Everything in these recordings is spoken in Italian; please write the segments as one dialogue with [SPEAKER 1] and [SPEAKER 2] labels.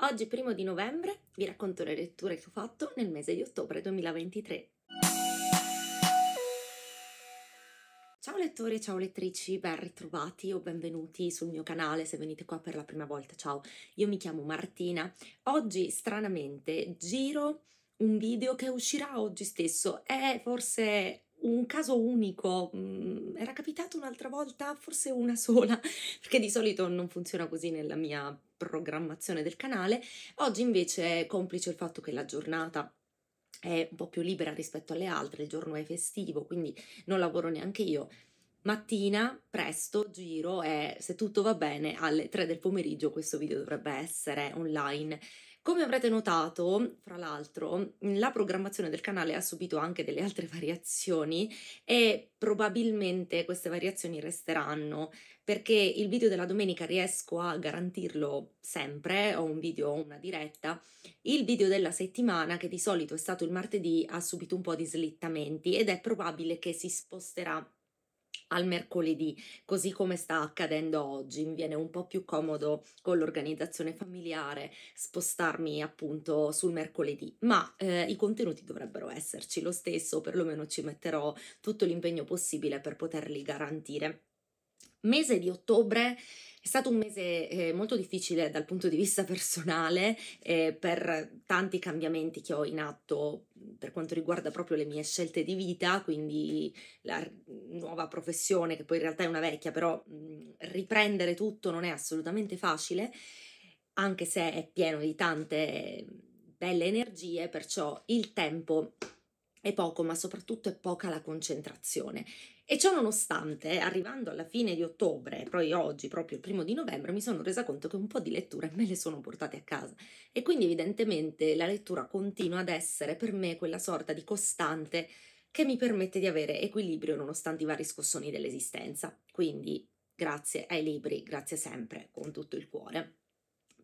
[SPEAKER 1] Oggi, primo di novembre, vi racconto le letture che ho fatto nel mese di ottobre 2023. Ciao lettori e ciao lettrici, ben ritrovati o benvenuti sul mio canale se venite qua per la prima volta. Ciao, io mi chiamo Martina. Oggi, stranamente, giro un video che uscirà oggi stesso. È forse un caso unico, mm, era capitato un'altra volta, forse una sola, perché di solito non funziona così nella mia programmazione del canale, oggi invece è complice il fatto che la giornata è un po' più libera rispetto alle altre, il giorno è festivo, quindi non lavoro neanche io. Mattina, presto, giro e se tutto va bene alle 3 del pomeriggio questo video dovrebbe essere online come avrete notato, fra l'altro, la programmazione del canale ha subito anche delle altre variazioni e probabilmente queste variazioni resteranno perché il video della domenica riesco a garantirlo sempre, ho un video o una diretta. Il video della settimana, che di solito è stato il martedì, ha subito un po' di slittamenti ed è probabile che si sposterà al mercoledì, così come sta accadendo oggi. Mi viene un po' più comodo con l'organizzazione familiare spostarmi appunto sul mercoledì, ma eh, i contenuti dovrebbero esserci lo stesso, perlomeno ci metterò tutto l'impegno possibile per poterli garantire mese di ottobre è stato un mese eh, molto difficile dal punto di vista personale eh, per tanti cambiamenti che ho in atto per quanto riguarda proprio le mie scelte di vita, quindi la nuova professione che poi in realtà è una vecchia, però mh, mm, riprendere tutto non è assolutamente facile, anche se è pieno di tante belle energie, perciò il tempo è poco, ma soprattutto è poca la concentrazione. E ciò nonostante, arrivando alla fine di ottobre, poi oggi, proprio il primo di novembre, mi sono resa conto che un po' di letture me le sono portate a casa. E quindi evidentemente la lettura continua ad essere per me quella sorta di costante che mi permette di avere equilibrio nonostante i vari scossoni dell'esistenza. Quindi grazie ai libri, grazie sempre con tutto il cuore.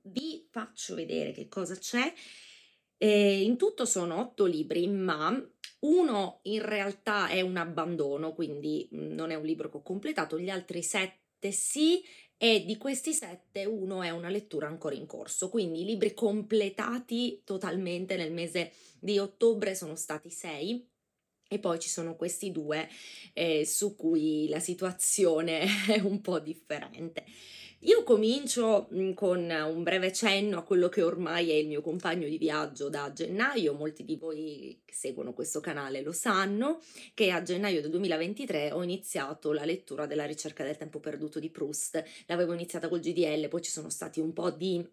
[SPEAKER 1] Vi faccio vedere che cosa c'è. E eh, in tutto sono otto libri, ma uno in realtà è un abbandono, quindi mm, non è un libro che ho completato, gli altri sette sì, e di questi sette uno è una lettura ancora in corso, quindi i libri completati totalmente nel mese di ottobre sono stati sei. E poi ci sono questi due eh, su cui la situazione è un po' differente. Io comincio mhmm, con un breve cenno a quello che ormai è il mio compagno di viaggio da gennaio, molti di voi che seguono questo canale lo sanno, che a gennaio del 2023 ho iniziato la lettura della ricerca del tempo perduto di Proust, l'avevo iniziata col GDL, poi ci sono stati un po' di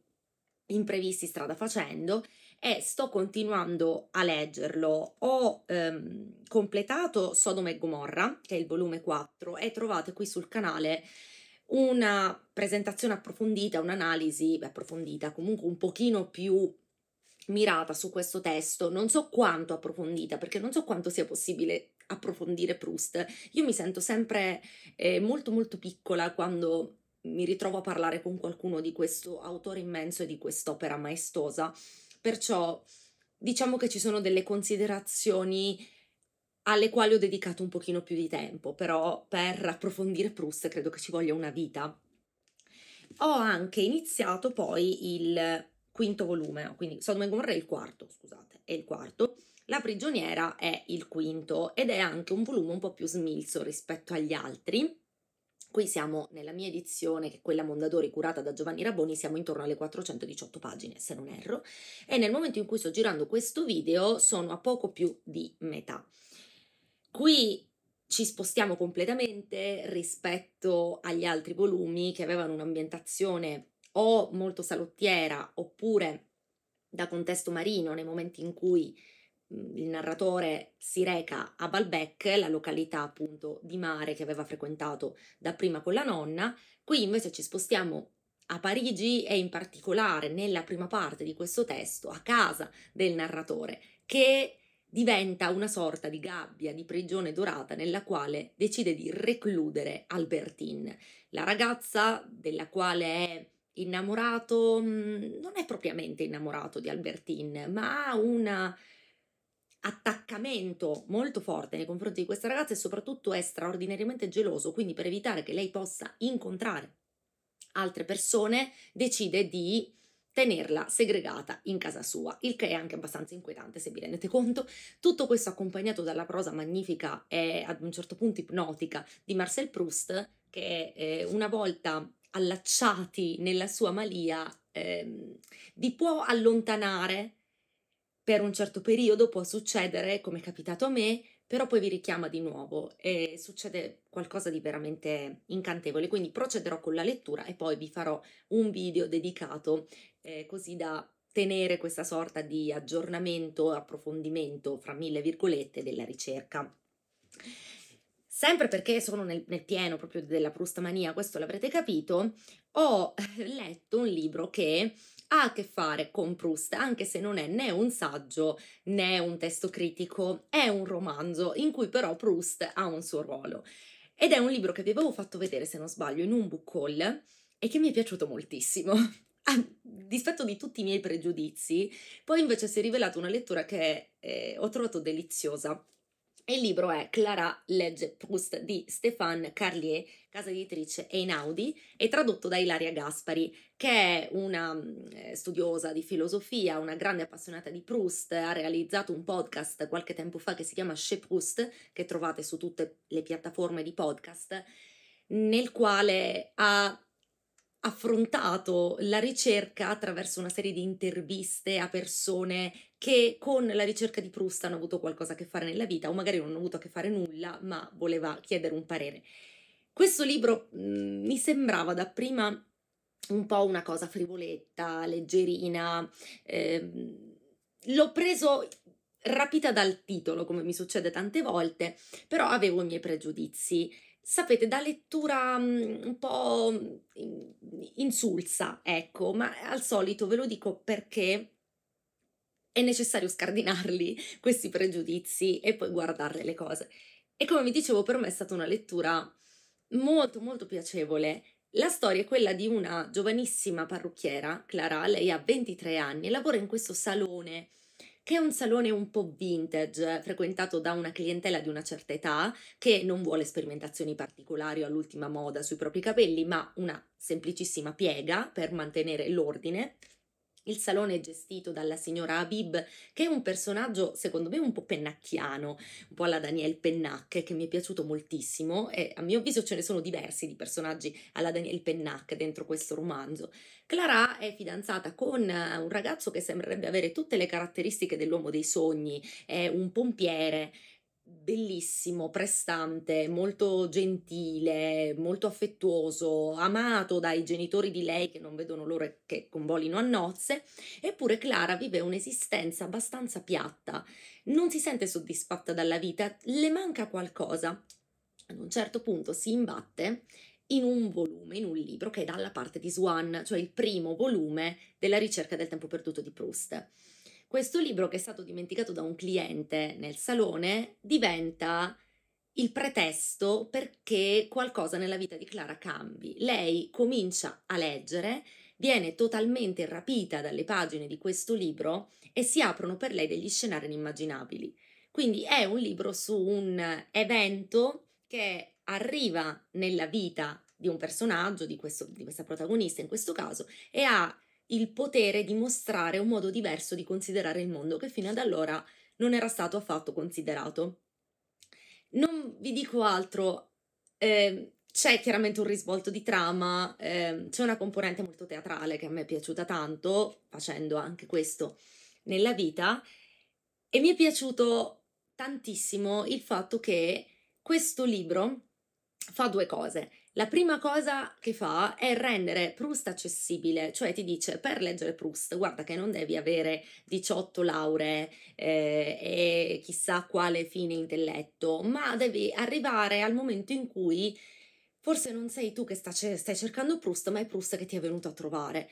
[SPEAKER 1] imprevisti strada facendo e sto continuando a leggerlo. Ho ehm, completato Sodoma e Gomorra, che è il volume 4, e trovate qui sul canale una presentazione approfondita, un'analisi approfondita, comunque un pochino più mirata su questo testo, non so quanto approfondita, perché non so quanto sia possibile approfondire Proust. Io mi sento sempre eh, molto molto piccola quando mi ritrovo a parlare con qualcuno di questo autore immenso e di quest'opera maestosa, perciò diciamo che ci sono delle considerazioni alle quali ho dedicato un pochino più di tempo, però per approfondire Proust credo che ci voglia una vita. Ho anche iniziato poi il quinto volume, quindi Sodom e Gomorra è il quarto, scusate, è il quarto. La prigioniera è il quinto ed è anche un volume un po' più smilzo rispetto agli altri. Qui siamo nella mia edizione, che è quella Mondadori curata da Giovanni Raboni, siamo intorno alle 418 pagine, se non erro, e nel momento in cui sto girando questo video sono a poco più di metà. Qui ci spostiamo completamente rispetto agli altri volumi che avevano un'ambientazione o molto salottiera oppure da contesto marino nei momenti in cui mhmm, il narratore si reca a Balbec, la località appunto di mare che aveva frequentato dapprima con la nonna. Qui invece ci spostiamo a Parigi e in particolare nella prima parte di questo testo a casa del narratore che diventa una sorta di gabbia, di prigione dorata nella quale decide di recludere Albertine, la ragazza della quale è innamorato, mm, non è propriamente innamorato di Albertine, ma ha un attaccamento molto forte nei confronti di questa ragazza e soprattutto è straordinariamente geloso, quindi per evitare che lei possa incontrare altre persone decide di tenerla segregata in casa sua, il che è anche abbastanza inquietante se vi rendete conto. Tutto questo accompagnato dalla prosa magnifica e ad un certo punto ipnotica di Marcel Proust, che eh, una volta allacciati nella sua malia eh, vi può allontanare per un certo periodo, può succedere come è capitato a me, però poi vi richiama di nuovo e succede qualcosa di veramente incantevole. Quindi procederò con la lettura e poi vi farò un video dedicato eh, così da tenere questa sorta di aggiornamento, approfondimento, fra mille virgolette, della ricerca. Sempre perché sono nel, nel pieno proprio della prustamania, questo l'avrete capito, ho letto un libro che ha a che fare con Proust, anche se non è né un saggio né un testo critico, è un romanzo in cui però Proust ha un suo ruolo. Ed è un libro che vi avevo fatto vedere, se non sbaglio, in un book haul e che mi è piaciuto moltissimo. a ah, dispetto di tutti i miei pregiudizi, poi invece si è rivelata una lettura che eh, ho trovato deliziosa. Il libro è Clara legge Proust di Stéphane Carlier, casa editrice Einaudi, e tradotto da Ilaria Gaspari, che è una eh, studiosa di filosofia, una grande appassionata di Proust, ha realizzato un podcast qualche tempo fa che si chiama Che Proust, che trovate su tutte le piattaforme di podcast, nel quale ha affrontato la ricerca attraverso una serie di interviste a persone che con la ricerca di Proust hanno avuto qualcosa a che fare nella vita o magari non hanno avuto a che fare nulla, ma voleva chiedere un parere. Questo libro mh, mhmm, mi sembrava dapprima un po' una cosa frivoletta, leggerina. Eh, l'ho preso rapita dal titolo, come mi succede tante volte, però avevo i miei pregiudizi sapete, da lettura mhmm, un po' insulsa, ecco, ma al solito ve lo dico perché è necessario scardinarli questi pregiudizi e poi guardarle le cose. E come vi dicevo, per me è stata una lettura molto molto piacevole. La storia è quella di una giovanissima parrucchiera, Clara, lei ha 23 anni e lavora in questo salone che è un salone un po' vintage, frequentato da una clientela di una certa età che non vuole sperimentazioni particolari o all'ultima moda sui propri capelli, ma una semplicissima piega per mantenere l'ordine il salone è gestito dalla signora Habib, che è un personaggio secondo me un po' pennacchiano, un po' alla Daniel Pennac, che mi è piaciuto moltissimo e a mio avviso ce ne sono diversi di personaggi alla Daniel Pennac dentro questo romanzo. Clara è fidanzata con eh, un ragazzo che sembrerebbe avere tutte le caratteristiche dell'uomo dei sogni, è un pompiere, bellissimo, prestante, molto gentile, molto affettuoso, amato dai genitori di lei che non vedono l'ora che convolino a nozze, eppure Clara vive un'esistenza abbastanza piatta, non si sente soddisfatta dalla vita, le manca qualcosa. Ad un certo punto si imbatte in un volume, in un libro che è dalla parte di Swan, cioè il primo volume della ricerca del tempo perduto di Proust questo libro che è stato dimenticato da un cliente nel salone diventa il pretesto perché qualcosa nella vita di Clara cambi. Lei comincia a leggere, viene totalmente rapita dalle pagine di questo libro e si aprono per lei degli scenari inimmaginabili. Quindi è un libro su un evento che arriva nella vita di un personaggio, di, questo, di questa protagonista in questo caso, e ha il potere di mostrare un modo diverso di considerare il mondo che fino ad allora non era stato affatto considerato. Non vi dico altro, eh, c'è chiaramente un risvolto di trama, eh, c'è una componente molto teatrale che a me è piaciuta tanto, facendo anche questo nella vita, e mi è piaciuto tantissimo il fatto che questo libro fa due cose la prima cosa che fa è rendere Proust accessibile, cioè ti dice per leggere Proust, guarda che non devi avere 18 lauree eh, e chissà quale fine intelletto, ma devi arrivare al momento in cui forse non sei tu che sta, stai cercando Proust, ma è Proust che ti è venuto a trovare.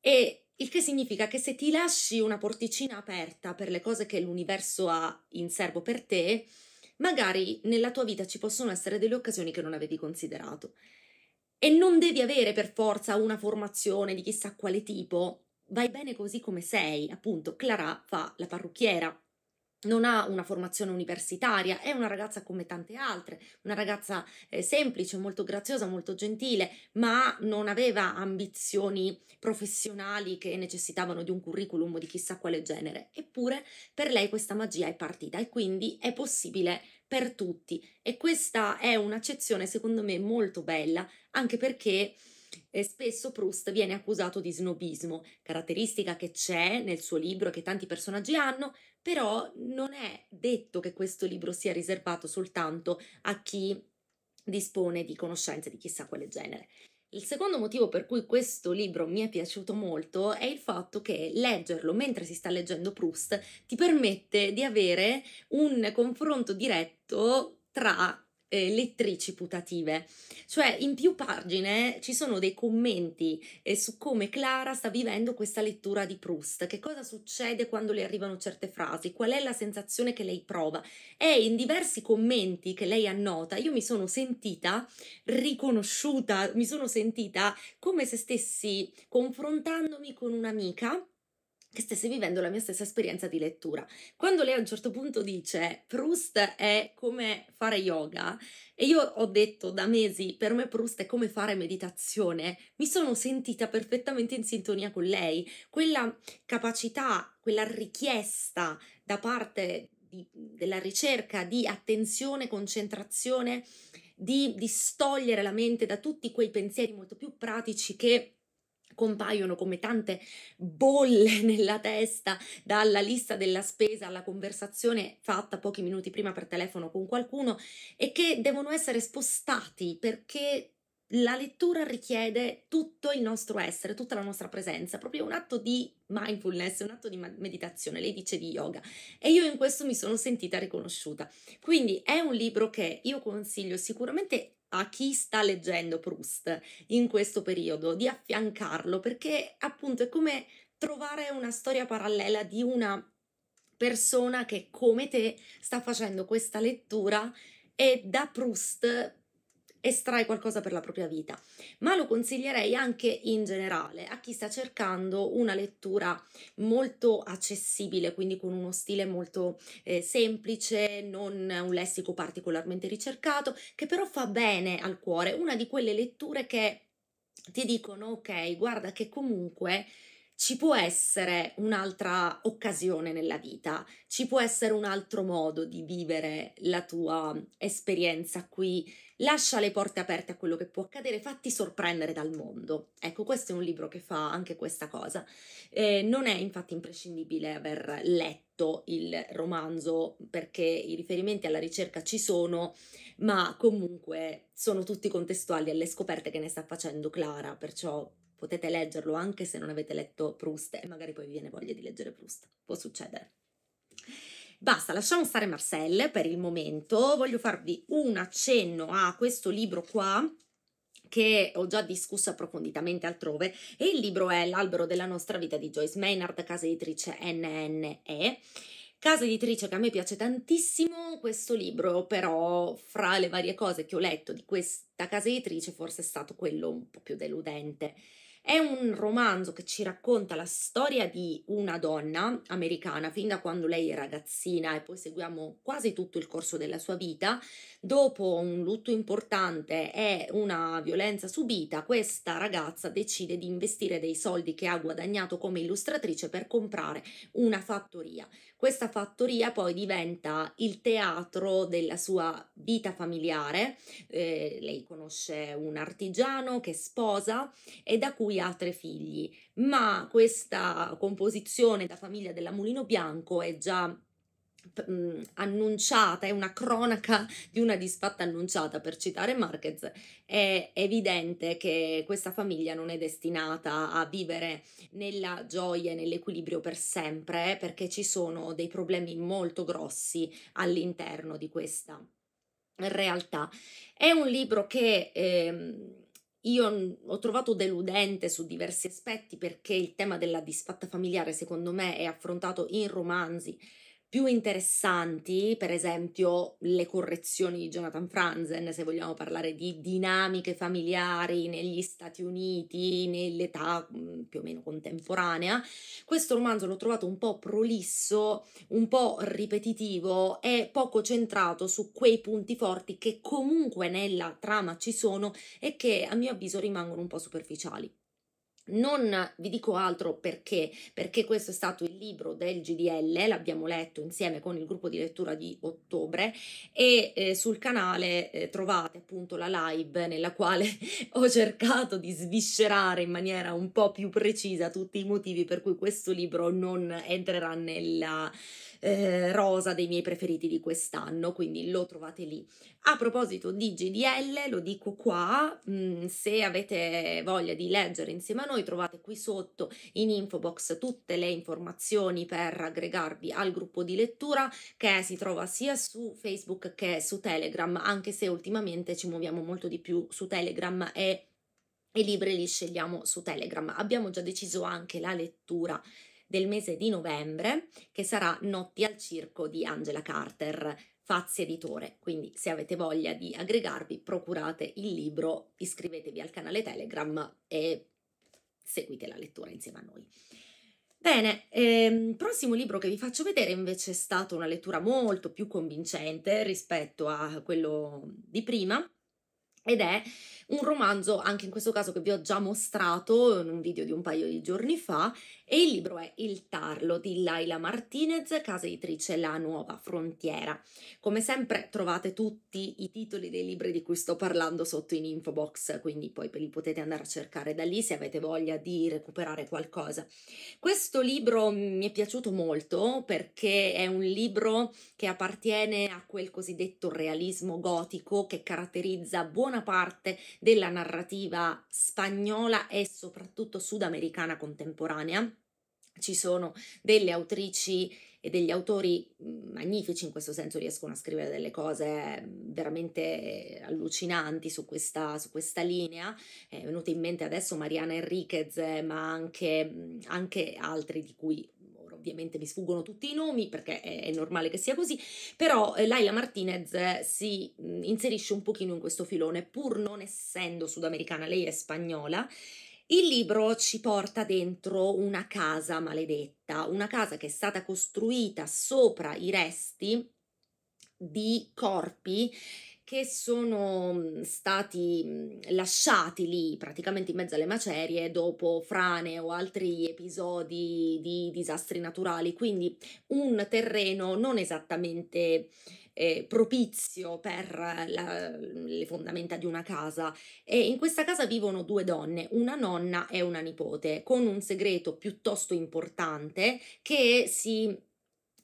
[SPEAKER 1] E il che significa che se ti lasci una porticina aperta per le cose che l'universo ha in serbo per te, magari nella tua vita ci possono essere delle occasioni che non avevi considerato. E non devi avere per forza una formazione di chissà quale tipo, vai bene così come sei, appunto, Clara fa la parrucchiera, non ha una formazione universitaria, è una ragazza come tante altre, una ragazza eh, semplice, molto graziosa, molto gentile, ma non aveva ambizioni professionali che necessitavano di un curriculum di chissà quale genere. Eppure per lei questa magia è partita e quindi è possibile per tutti. E questa è un'accezione secondo me molto bella, anche perché e spesso Proust viene accusato di snobismo, caratteristica che c'è nel suo libro e che tanti personaggi hanno, però non è detto che questo libro sia riservato soltanto a chi dispone di conoscenze di chissà quale genere. Il secondo motivo per cui questo libro mi è piaciuto molto è il fatto che leggerlo mentre si sta leggendo Proust ti permette di avere un confronto diretto tra eh, lettrici putative, cioè in più pagine ci sono dei commenti eh, su come Clara sta vivendo questa lettura di Proust, che cosa succede quando le arrivano certe frasi, qual è la sensazione che lei prova e in diversi commenti che lei annota io mi sono sentita riconosciuta, mi sono sentita come se stessi confrontandomi con un'amica che stesse vivendo la mia stessa esperienza di lettura. Quando lei a un certo punto dice Proust è come fare yoga e io ho detto da mesi per me Proust è come fare meditazione, mi sono sentita perfettamente in sintonia con lei, quella capacità, quella richiesta da parte di, della ricerca di attenzione, concentrazione, di distogliere la mente da tutti quei pensieri molto più pratici che compaiono come tante bolle nella testa dalla lista della spesa alla conversazione fatta pochi minuti prima per telefono con qualcuno e che devono essere spostati perché la lettura richiede tutto il nostro essere, tutta la nostra presenza, proprio un atto di mindfulness, un atto di meditazione, lei dice di yoga e io in questo mi sono sentita riconosciuta. Quindi è un libro che io consiglio sicuramente a chi sta leggendo Proust in questo periodo, di affiancarlo, perché appunto è come trovare una storia parallela di una persona che come te sta facendo questa lettura e da Proust estrae qualcosa per la propria vita, ma lo consiglierei anche in generale a chi sta cercando una lettura molto accessibile, quindi con uno stile molto eh, semplice, non un lessico particolarmente ricercato, che però fa bene al cuore, una di quelle letture che ti dicono ok, guarda che comunque ci può essere un'altra occasione nella vita, ci può essere un altro modo di vivere la tua esperienza qui, lascia le porte aperte a quello che può accadere, fatti sorprendere dal mondo. Ecco, questo è un libro che fa anche questa cosa. Eh, non è infatti imprescindibile aver letto il romanzo perché i riferimenti alla ricerca ci sono, ma comunque sono tutti contestuali alle scoperte che ne sta facendo Clara, perciò potete leggerlo anche se non avete letto Proust e magari poi vi viene voglia di leggere Proust, può succedere. Basta, lasciamo stare Marcel per il momento, voglio farvi un accenno a questo libro qua che ho già discusso approfonditamente altrove e il libro è L'albero della nostra vita di Joyce Maynard, casa editrice NNE. Casa editrice che a me piace tantissimo, questo libro però fra le varie cose che ho letto di questa casa editrice forse è stato quello un po' più deludente. È un romanzo che ci racconta la storia di una donna americana fin da quando lei è ragazzina e poi seguiamo quasi tutto il corso della sua vita. Dopo un lutto importante e una violenza subita, questa ragazza decide di investire dei soldi che ha guadagnato come illustratrice per comprare una fattoria. Questa fattoria poi diventa il teatro della sua vita familiare, eh, lei conosce un artigiano che sposa e da cui ha tre figli, ma questa composizione da famiglia della Mulino Bianco è già Mm, annunciata, è una cronaca di una disfatta annunciata, per citare Marquez, è evidente che questa famiglia non è destinata a vivere nella gioia e nell'equilibrio per sempre, perché ci sono dei problemi molto grossi all'interno di questa realtà. È un libro che... Ehm, io ho trovato deludente su diversi aspetti perché il tema della disfatta familiare secondo me è affrontato in romanzi più interessanti, per esempio le correzioni di Jonathan Franzen, se vogliamo parlare di dinamiche familiari negli Stati Uniti, nell'età mm, più o meno contemporanea, questo romanzo l'ho trovato un po' prolisso, un po' ripetitivo e poco centrato su quei punti forti che comunque nella trama ci sono e che a mio avviso rimangono un po' superficiali. Non vi dico altro perché, perché questo è stato il libro del GDL, l'abbiamo letto insieme con il gruppo di lettura di ottobre e eh, sul canale eh, trovate appunto la live nella quale ho cercato di sviscerare in maniera un po' più precisa tutti i motivi per cui questo libro non entrerà nella eh, rosa dei miei preferiti di quest'anno, quindi lo trovate lì. A proposito di GDL, lo dico qua, mh, mm, se avete voglia di leggere insieme a noi trovate qui sotto in info box tutte le informazioni per aggregarvi al gruppo di lettura che si trova sia su Facebook che su Telegram, anche se ultimamente ci muoviamo molto di più su Telegram e i libri li scegliamo su Telegram. Abbiamo già deciso anche la lettura del mese di novembre, che sarà Notti al Circo di Angela Carter, Fazzi Editore. Quindi se avete voglia di aggregarvi, procurate il libro, iscrivetevi al canale Telegram e seguite la lettura insieme a noi. Bene, ehm, prossimo libro che vi faccio vedere invece è stata una lettura molto più convincente rispetto a quello di prima ed è un romanzo, anche in questo caso che vi ho già mostrato in un video di un paio di giorni fa, e il libro è Il Tarlo di Laila Martinez, casa editrice La Nuova Frontiera. Come sempre trovate tutti i titoli dei libri di cui sto parlando sotto in info box, quindi poi li potete andare a cercare da lì se avete voglia di recuperare qualcosa. Questo libro mi è piaciuto molto perché è un libro che appartiene a quel cosiddetto realismo gotico che caratterizza buona parte della narrativa spagnola e soprattutto sudamericana contemporanea ci sono delle autrici e degli autori mhmm, magnifici in questo senso, riescono a scrivere delle cose mhmm, veramente allucinanti su questa, su questa linea. È venuta in mente adesso Mariana Enriquez, ma anche, mhmm, anche altri di cui ovviamente mi sfuggono tutti i nomi perché è, è normale che sia così, però eh, Laila Martinez si inserisce un pochino in questo filone, pur non essendo sudamericana, lei è spagnola il libro ci porta dentro una casa maledetta, una casa che è stata costruita sopra i resti di corpi che sono mhmm, stati mhmm, lasciati lì praticamente in mezzo alle macerie dopo frane o altri episodi di disastri naturali, quindi un terreno non esattamente eh, propizio per la, le fondamenta di una casa e in questa casa vivono due donne, una nonna e una nipote, con un segreto piuttosto importante che si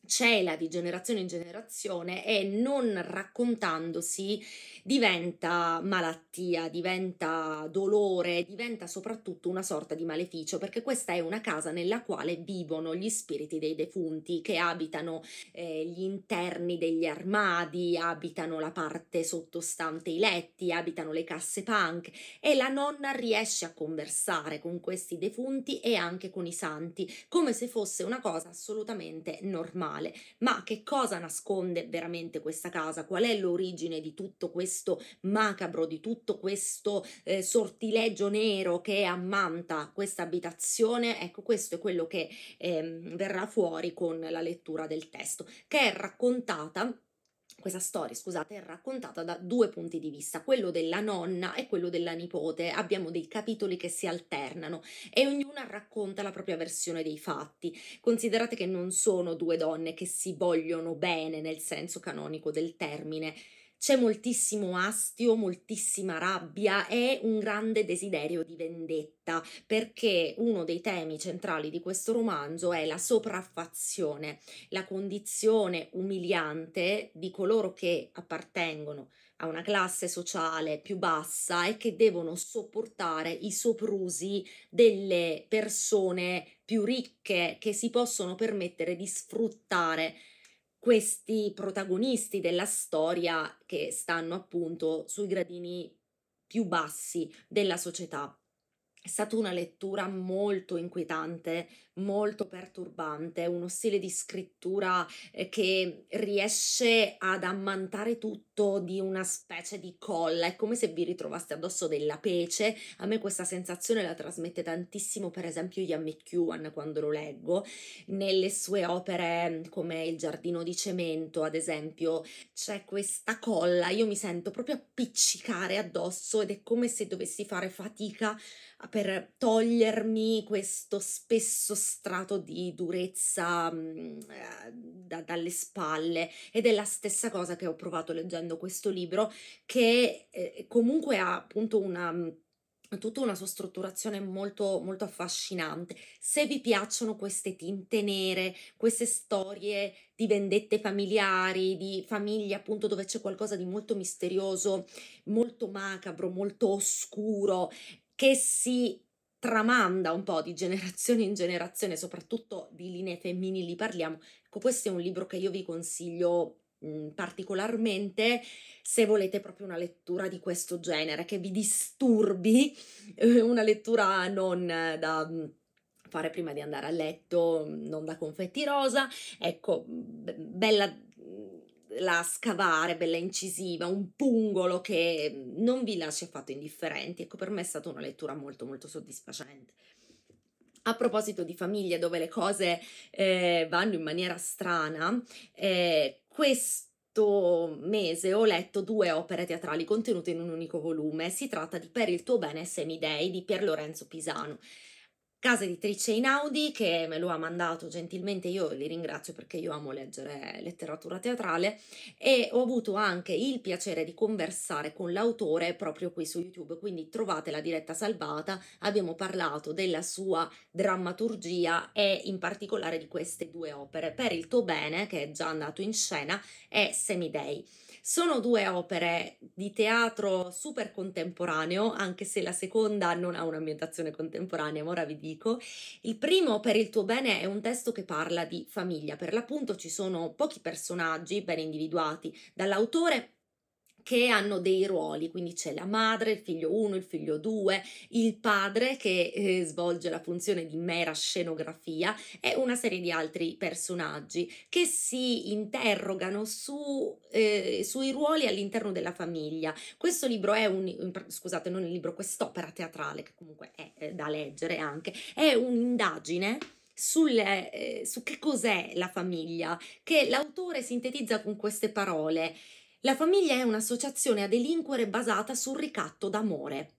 [SPEAKER 1] cela di generazione in generazione e non raccontandosi diventa malattia, diventa dolore, diventa soprattutto una sorta di maleficio, perché questa è una casa nella quale vivono gli spiriti dei defunti che abitano eh, gli interni degli armadi, abitano la parte sottostante i letti, abitano le casse punk e la nonna riesce a conversare con questi defunti e anche con i santi, come se fosse una cosa assolutamente normale generale, ma che cosa nasconde veramente questa casa? Qual è l'origine di tutto questo macabro, di tutto questo eh, sortileggio nero che ammanta questa abitazione? Ecco, questo è quello che eh, verrà fuori con la lettura del testo, che è raccontata questa storia, scusate, è raccontata da due punti di vista, quello della nonna e quello della nipote. Abbiamo dei capitoli che si alternano e ognuna racconta la propria versione dei fatti. Considerate che non sono due donne che si vogliono bene nel senso canonico del termine c'è moltissimo astio, moltissima rabbia e un grande desiderio di vendetta, perché uno dei temi centrali di questo romanzo è la sopraffazione, la condizione umiliante di coloro che appartengono a una classe sociale più bassa e che devono sopportare i soprusi delle persone più ricche che si possono permettere di sfruttare questi protagonisti della storia che stanno appunto sui gradini più bassi della società. È stata una lettura molto inquietante molto perturbante, uno stile di scrittura eh, che riesce ad ammantare tutto di una specie di colla, è come se vi ritrovaste addosso della pece, a me questa sensazione la trasmette tantissimo per esempio Ian McEwan quando lo leggo, nelle sue opere come Il giardino di cemento ad esempio c'è questa colla, io mi sento proprio appiccicare addosso ed è come se dovessi fare fatica per togliermi questo spesso strato di durezza mh, mm, eh, da, dalle spalle ed è la stessa cosa che ho provato leggendo questo libro che eh, comunque ha appunto una mm, tutta una sua strutturazione molto, molto affascinante. Se vi piacciono queste tinte nere, queste storie di vendette familiari, di famiglie appunto dove c'è qualcosa di molto misterioso, molto macabro, molto oscuro, che si tramanda un po' di generazione in generazione, soprattutto di linee femminili parliamo. Ecco, questo è un libro che io vi consiglio mhmm, particolarmente se volete proprio una lettura di questo genere che vi disturbi eh, una lettura non da mhmm, fare prima di andare a letto non da confetti rosa ecco bella mhmm, la scavare, bella incisiva, un pungolo che mhmm, non vi lascia affatto indifferenti. Ecco, per me è stata una lettura molto molto soddisfacente. A proposito di famiglie dove le cose eh, vanno in maniera strana, eh, questo mese ho letto due opere teatrali contenute in un unico volume. Si tratta di Per il tuo bene e Semidei di Pier Lorenzo Pisano casa editrice Inaudi che me lo ha mandato gentilmente, io li ringrazio perché io amo leggere letteratura teatrale e ho avuto anche il piacere di conversare con l'autore proprio qui su YouTube, quindi trovate la diretta salvata, abbiamo parlato della sua drammaturgia e in particolare di queste due opere, Per il tuo bene che è già andato in scena e Semidei. Sono due opere di teatro super contemporaneo, anche se la seconda non ha un'ambientazione contemporanea, ma ora vi dico. Il primo, Per il tuo bene, è un testo che parla di famiglia. Per l'appunto ci sono pochi personaggi ben individuati dall'autore che hanno dei ruoli, quindi c'è la madre, il figlio 1, il figlio 2, il padre che eh, svolge la funzione di mera scenografia e una serie di altri personaggi che si interrogano su, eh, sui ruoli all'interno della famiglia. Questo libro è un, scusate, non il libro, quest'opera teatrale che comunque è eh, da leggere anche, è un'indagine sulle, eh, su che cos'è la famiglia, che l'autore sintetizza con queste parole. La famiglia è un'associazione a delinquere basata sul ricatto d'amore.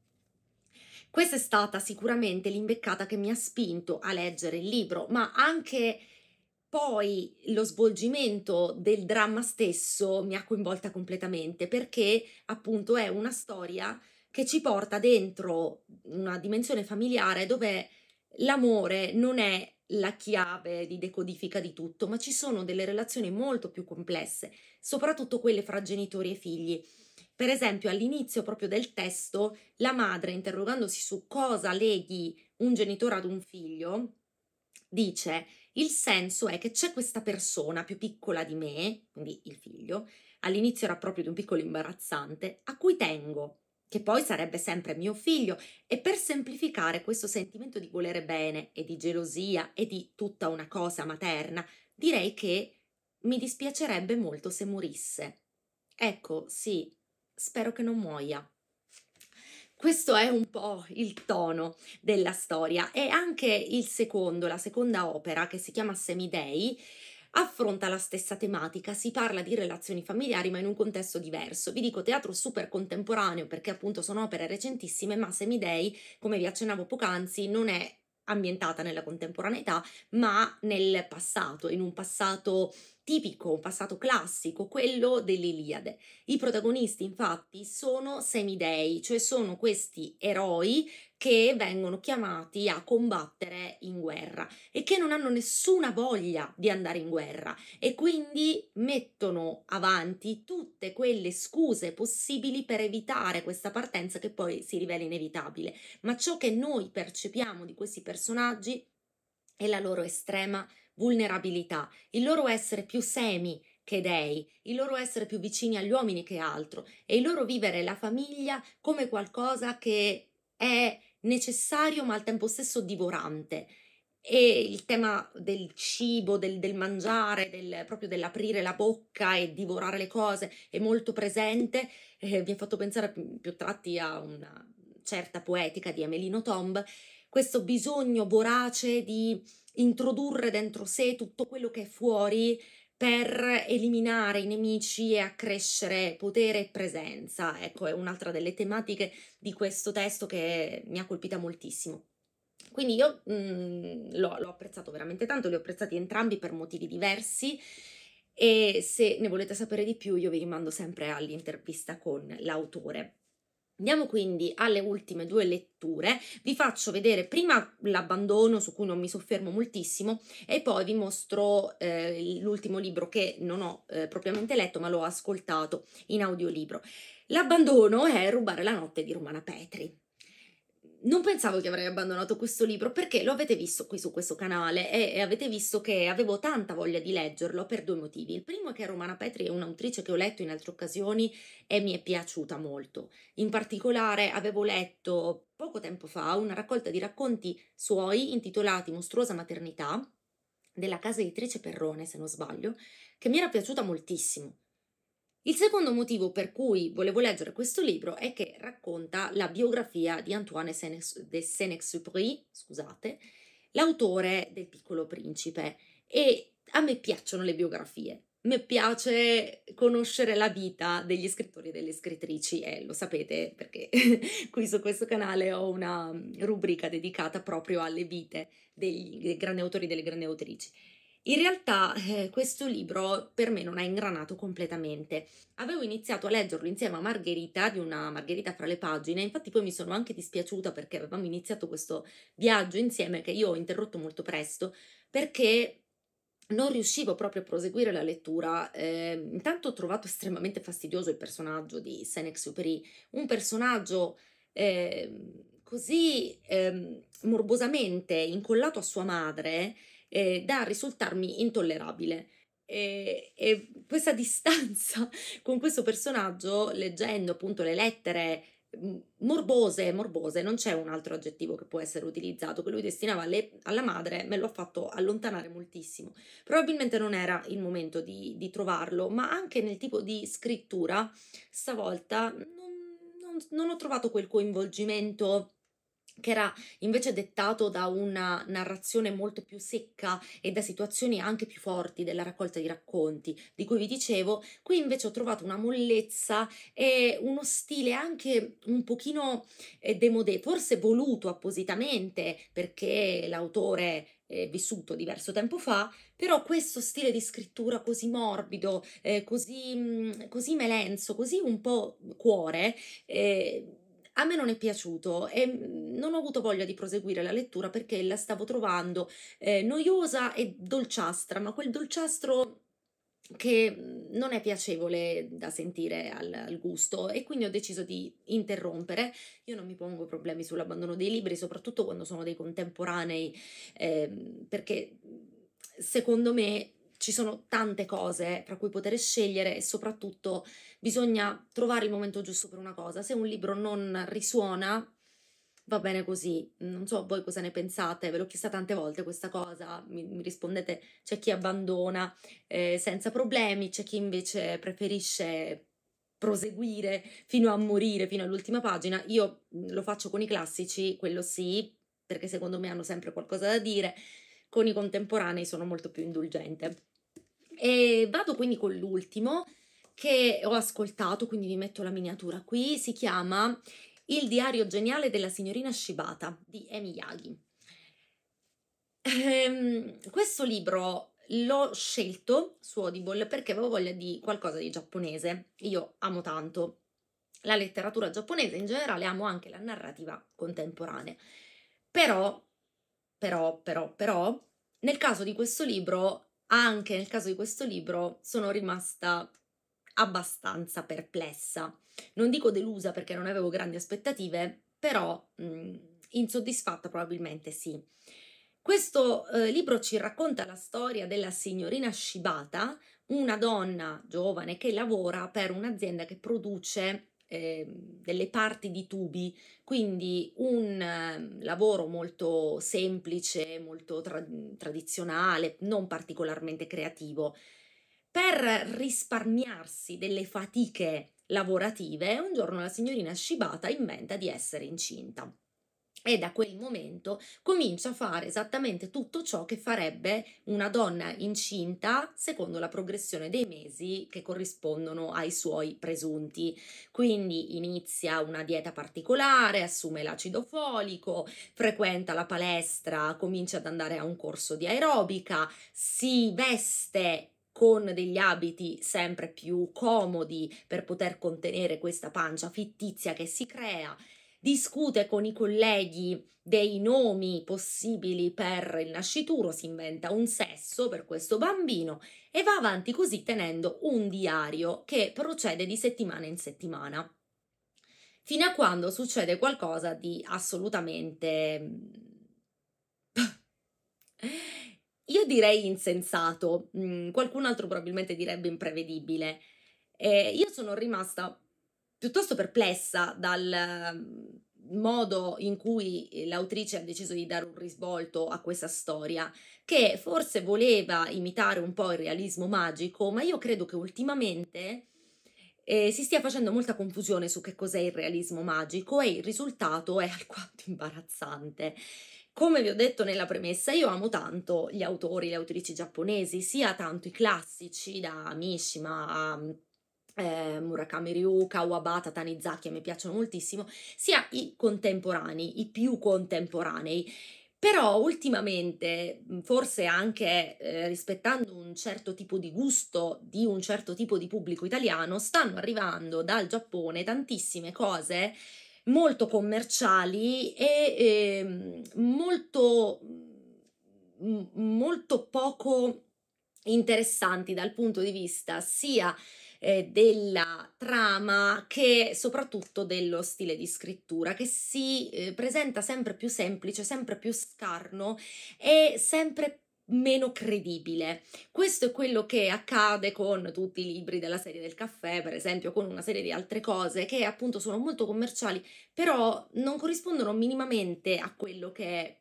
[SPEAKER 1] Questa è stata sicuramente l'imbeccata che mi ha spinto a leggere il libro, ma anche poi lo svolgimento del dramma stesso mi ha coinvolta completamente perché appunto è una storia che ci porta dentro una dimensione familiare dove l'amore non è la chiave di decodifica di tutto, ma ci sono delle relazioni molto più complesse, soprattutto quelle fra genitori e figli. Per esempio, all'inizio proprio del testo, la madre, interrogandosi su cosa leghi un genitore ad un figlio, dice il senso è che c'è questa persona più piccola di me, quindi il figlio, all'inizio era proprio di un piccolo imbarazzante, a cui tengo, che poi sarebbe sempre mio figlio, e per semplificare questo sentimento di volere bene e di gelosia e di tutta una cosa materna, direi che mi dispiacerebbe molto se morisse. Ecco, sì, spero che non muoia. Questo è un po' il tono della storia e anche il secondo, la seconda opera che si chiama Semidei, affronta la stessa tematica, si parla di relazioni familiari ma in un contesto diverso. Vi dico teatro super contemporaneo perché appunto sono opere recentissime, ma Semidei, come vi accennavo poc'anzi, non è ambientata nella contemporaneità, ma nel passato, in un passato tipico, un passato classico, quello dell'Iliade. I protagonisti infatti sono semidei, cioè sono questi eroi che vengono chiamati a combattere in guerra e che non hanno nessuna voglia di andare in guerra e quindi mettono avanti tutte quelle scuse possibili per evitare questa partenza che poi si rivela inevitabile. Ma ciò che noi percepiamo di questi personaggi è la loro estrema vulnerabilità, il loro essere più semi che dei, il loro essere più vicini agli uomini che altro e il loro vivere la famiglia come qualcosa che è necessario ma al tempo stesso divorante. E il tema del cibo, del, del mangiare, del, proprio dell'aprire la bocca e divorare le cose è molto presente. Eh, mi ha fatto pensare più tratti a una certa poetica di Amelino Tomb questo bisogno vorace di introdurre dentro sé tutto quello che è fuori per eliminare i nemici e accrescere potere e presenza. Ecco, è un'altra delle tematiche di questo testo che mi ha colpita moltissimo. Quindi io mh, mm, l'ho, l'ho apprezzato veramente tanto, li ho apprezzati entrambi per motivi diversi e se ne volete sapere di più io vi rimando sempre all'intervista con l'autore. Andiamo quindi alle ultime due letture, vi faccio vedere prima l'abbandono su cui non mi soffermo moltissimo e poi vi mostro eh, l'ultimo libro che non ho eh, propriamente letto ma l'ho ascoltato in audiolibro. L'abbandono è Rubare la notte di Romana Petri non pensavo che avrei abbandonato questo libro perché lo avete visto qui su questo canale e, avete visto che avevo tanta voglia di leggerlo per due motivi. Il primo è che Romana Petri è un'autrice che ho letto in altre occasioni e mi è piaciuta molto. In particolare avevo letto poco tempo fa una raccolta di racconti suoi intitolati Mostruosa maternità della casa editrice Perrone, se non sbaglio, che mi era piaciuta moltissimo il secondo motivo per cui volevo leggere questo libro è che racconta la biografia di Antoine de Saint-Exupéry, scusate, l'autore del Piccolo Principe e a me piacciono le biografie. Mi piace conoscere la vita degli scrittori e delle scrittrici e lo sapete perché qui su questo canale ho una mm, rubrica dedicata proprio alle vite degli, dei grandi autori e delle grandi autrici. In realtà eh, questo libro per me non ha ingranato completamente. Avevo iniziato a leggerlo insieme a Margherita, di una Margherita fra le pagine, infatti poi mi sono anche dispiaciuta perché avevamo iniziato questo viaggio insieme che io ho interrotto molto presto perché non riuscivo proprio a proseguire la lettura. Eh, intanto ho trovato estremamente fastidioso il personaggio di Senex-Superi, un personaggio eh, così eh, morbosamente incollato a sua madre eh, da risultarmi intollerabile. E, e questa distanza con questo personaggio, leggendo appunto le lettere mm, morbose, morbose, non c'è un altro aggettivo che può essere utilizzato, che lui destinava alle, alla madre, me lo ha fatto allontanare moltissimo. Probabilmente non era il momento di, di trovarlo, ma anche nel tipo di scrittura, stavolta non, non, non ho trovato quel coinvolgimento che era invece dettato da una narrazione molto più secca e da situazioni anche più forti della raccolta di racconti di cui vi dicevo, qui invece ho trovato una mollezza e uno stile anche un pochino eh, demodé, forse voluto appositamente perché l'autore è vissuto diverso tempo fa, però questo stile di scrittura così morbido, eh, così, mm, così melenso, così un po' cuore, eh, a me non è piaciuto e mm, non ho avuto voglia di proseguire la lettura perché la stavo trovando eh, noiosa e dolciastra, ma quel dolciastro che mm, non è piacevole da sentire al, al, gusto e quindi ho deciso di interrompere. Io non mi pongo problemi sull'abbandono dei libri, soprattutto quando sono dei contemporanei, eh, perché mm, secondo me ci sono tante cose tra cui poter scegliere e soprattutto bisogna trovare il momento giusto per una cosa. Se un libro non risuona, va bene così. Non so voi cosa ne pensate, ve l'ho chiesta tante volte questa cosa, mi, mi rispondete c'è chi abbandona eh, senza problemi, c'è chi invece preferisce proseguire fino a morire, fino all'ultima pagina. Io mm, lo faccio con i classici, quello sì, perché secondo me hanno sempre qualcosa da dire con i contemporanei sono molto più indulgente. E vado quindi con l'ultimo che ho ascoltato, quindi vi metto la miniatura qui, si chiama Il diario geniale della signorina Shibata di Emi Yagi. Ehm, questo libro l'ho scelto su Audible perché avevo voglia di qualcosa di giapponese. Io amo tanto la letteratura giapponese in generale, amo anche la narrativa contemporanea. Però però, però, però, nel caso di questo libro, anche nel caso di questo libro, sono rimasta abbastanza perplessa. Non dico delusa perché non avevo grandi aspettative, però mh, mm, insoddisfatta probabilmente sì. Questo eh, libro ci racconta la storia della signorina Shibata, una donna giovane che lavora per un'azienda che produce Ehm, delle parti di tubi, quindi un ehm, lavoro molto semplice, molto tra tradizionale, non particolarmente creativo. Per risparmiarsi delle fatiche lavorative, un giorno la signorina Shibata inventa di essere incinta e da quel momento comincia a fare esattamente tutto ciò che farebbe una donna incinta secondo la progressione dei mesi che corrispondono ai suoi presunti. Quindi inizia una dieta particolare, assume l'acido folico, frequenta la palestra, comincia ad andare a un corso di aerobica, si veste con degli abiti sempre più comodi per poter contenere questa pancia fittizia che si crea, discute con i colleghi dei nomi possibili per il nascituro, si inventa un sesso per questo bambino e va avanti così tenendo un diario che procede di settimana in settimana, fino a quando succede qualcosa di assolutamente... Mm, io direi insensato, mm, qualcun altro probabilmente direbbe imprevedibile. E eh, io sono rimasta piuttosto perplessa dal ehm, modo in cui l'autrice ha deciso di dare un risvolto a questa storia, che forse voleva imitare un po' il realismo magico, ma io credo che ultimamente eh, si stia facendo molta confusione su che cos'è il realismo magico e il risultato è alquanto imbarazzante. Come vi ho detto nella premessa, io amo tanto gli autori, le autrici giapponesi, sia tanto i classici da Mishima a eh, Murakami Ryuka, Wabata, Tanizaki, mi piacciono moltissimo, sia i contemporanei, i più contemporanei. Però ultimamente, forse anche eh, rispettando un certo tipo di gusto di un certo tipo di pubblico italiano, stanno arrivando dal Giappone tantissime cose molto commerciali e eh, molto, molto poco interessanti dal punto di vista sia eh, della trama che soprattutto dello stile di scrittura che si eh, presenta sempre più semplice, sempre più scarno e sempre più meno credibile. Questo è quello che accade con tutti i libri della serie del caffè, per esempio, con una serie di altre cose che appunto sono molto commerciali, però non corrispondono minimamente a quello che è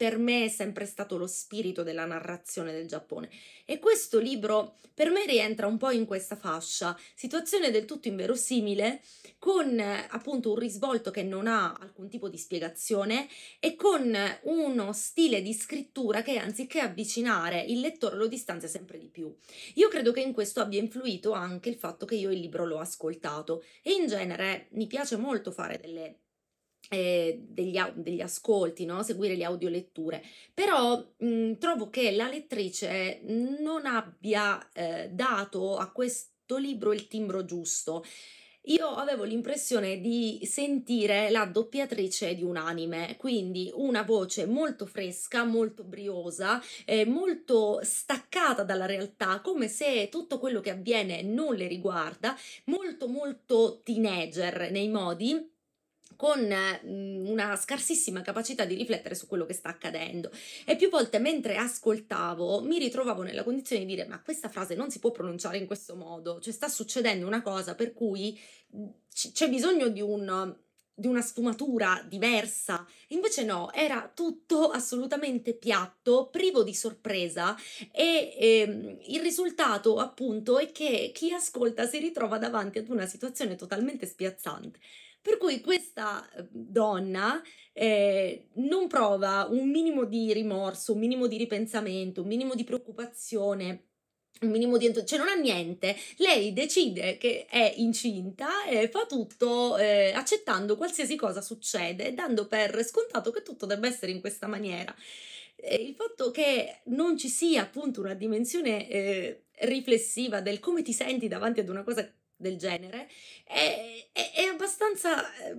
[SPEAKER 1] per me è sempre stato lo spirito della narrazione del Giappone e questo libro per me rientra un po' in questa fascia, situazione del tutto inverosimile con appunto un risvolto che non ha alcun tipo di spiegazione e con uno stile di scrittura che anziché avvicinare il lettore lo distanzia sempre di più. Io credo che in questo abbia influito anche il fatto che io il libro l'ho ascoltato e in genere mi piace molto fare delle eh, degli, degli, ascolti, no? seguire le audioletture, però mh, trovo che la lettrice non abbia eh, dato a questo libro il timbro giusto. Io avevo l'impressione di sentire la doppiatrice di un anime, quindi una voce molto fresca, molto briosa, eh, molto staccata dalla realtà, come se tutto quello che avviene non le riguarda, molto molto teenager nei modi con mhmm, una scarsissima capacità di riflettere su quello che sta accadendo. E più volte mentre ascoltavo mi ritrovavo nella condizione di dire ma questa frase non si può pronunciare in questo modo, cioè sta succedendo una cosa per cui mhmm, c'è bisogno di un di una sfumatura diversa. Invece no, era tutto assolutamente piatto, privo di sorpresa e ehm, il risultato appunto è che chi ascolta si ritrova davanti ad una situazione totalmente spiazzante. Per cui questa ehm, donna eh, non prova un minimo di rimorso, un minimo di ripensamento, un minimo di preoccupazione, un minimo di entusiasmo, cioè non ha niente. Lei decide che è incinta e fa tutto eh, accettando qualsiasi cosa succede, dando per scontato che tutto debba essere in questa maniera. E il fatto che non ci sia appunto una dimensione eh, riflessiva del come ti senti davanti ad una cosa del genere è, è, è abbastanza eh,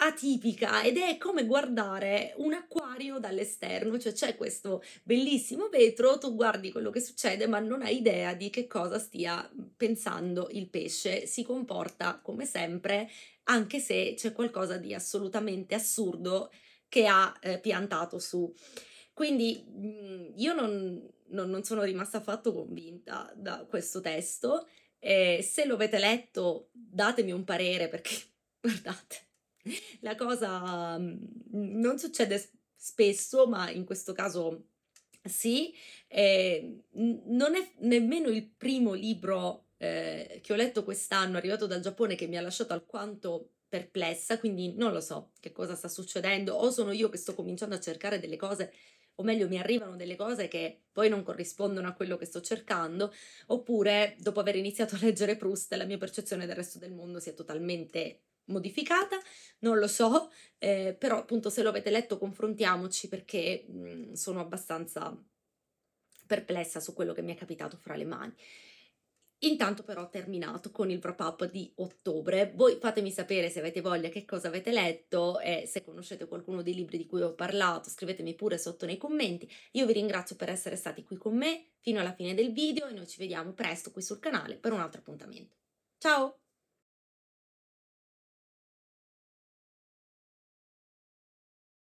[SPEAKER 1] atipica ed è come guardare un acquario dall'esterno, cioè c'è questo bellissimo vetro, tu guardi quello che succede ma non hai idea di che cosa stia pensando il pesce, si comporta come sempre anche se c'è qualcosa di assolutamente assurdo che ha eh, piantato su. Quindi mm, io non, non, non sono rimasta affatto convinta da questo testo, eh, se lo avete letto, datemi un parere perché, guardate, la cosa mm, non succede spesso, ma in questo caso sì. Eh, non è nemmeno il primo libro eh, che ho letto quest'anno, arrivato dal Giappone, che mi ha lasciato alquanto perplessa, quindi non lo so che cosa sta succedendo, o sono io che sto cominciando a cercare delle cose o meglio mi arrivano delle cose che poi non corrispondono a quello che sto cercando, oppure dopo aver iniziato a leggere Proust la mia percezione del resto del mondo si è totalmente modificata, non lo so, eh, però appunto se lo avete letto confrontiamoci perché mh, mm, sono abbastanza perplessa su quello che mi è capitato fra le mani. Intanto però ho terminato con il wrap up di ottobre, voi fatemi sapere se avete voglia che cosa avete letto e se conoscete qualcuno dei libri di cui ho parlato scrivetemi pure sotto nei commenti, io vi ringrazio per essere stati qui con me fino alla fine del video e noi ci vediamo presto qui sul canale per un altro appuntamento. Ciao!